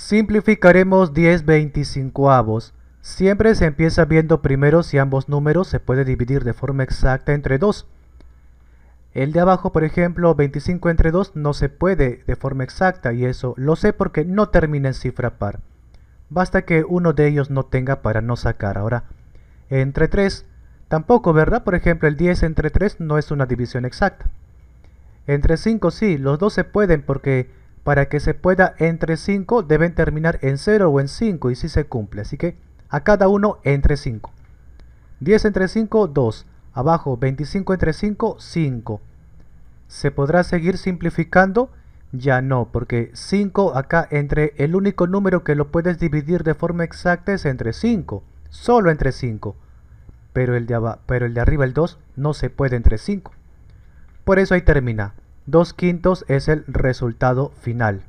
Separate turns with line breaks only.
Simplificaremos 10 avos. Siempre se empieza viendo primero si ambos números se puede dividir de forma exacta entre 2. El de abajo, por ejemplo, 25 entre 2 no se puede de forma exacta y eso lo sé porque no termina en cifra par. Basta que uno de ellos no tenga para no sacar. Ahora, entre 3 tampoco, ¿verdad? Por ejemplo, el 10 entre 3 no es una división exacta. Entre 5 sí, los dos se pueden porque para que se pueda entre 5 deben terminar en 0 o en 5 y si se cumple, así que a cada uno entre 5. 10 entre 5, 2. Abajo 25 entre 5, 5. ¿Se podrá seguir simplificando? Ya no, porque 5 acá entre el único número que lo puedes dividir de forma exacta es entre 5, solo entre 5. Pero pero el de arriba, el 2, no se puede entre 5. Por eso ahí termina. Dos quintos es el resultado final.